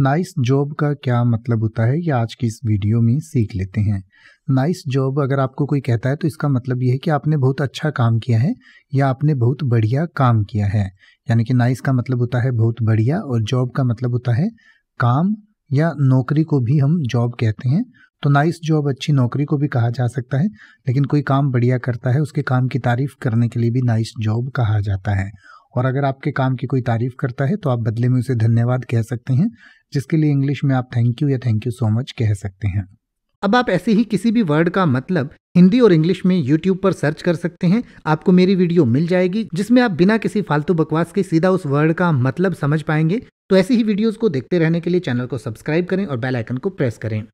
nice job का क्या मतलब होता है ये आज की इस वीडियो में सीख लेते हैं नाइस nice जॉब अगर आपको कोई कहता है तो इसका मतलब ये है कि आपने बहुत अच्छा काम किया है या आपने बहुत बढ़िया काम किया है यानी कि नाइस का मतलब होता है बहुत बढ़िया और जॉब का मतलब होता है काम या नौकरी को भी हम जॉब कहते हैं तो नाइस जॉब अच्छी नौकरी को भी कहा जा सकता है लेकिन कोई काम बढ़िया करता है उसके काम की तारीफ करने के लिए भी नाइस जॉब कहा जाता है और अगर आपके काम की कोई तारीफ करता है तो आप बदले में उसे धन्यवाद कह सकते हैं जिसके लिए इंग्लिश में आप थैंक यू या थैंक यू सो मच कह सकते हैं अब आप ऐसे ही किसी भी वर्ड का मतलब हिंदी और इंग्लिश में यूट्यूब पर सर्च कर सकते हैं आपको मेरी वीडियो मिल जाएगी जिसमें आप बिना किसी फालतू बकवास के सीधा उस वर्ड का मतलब समझ पाएंगे तो ऐसी ही वीडियोस को देखते रहने के लिए चैनल को सब्सक्राइब करें और बेल आइकन को प्रेस करें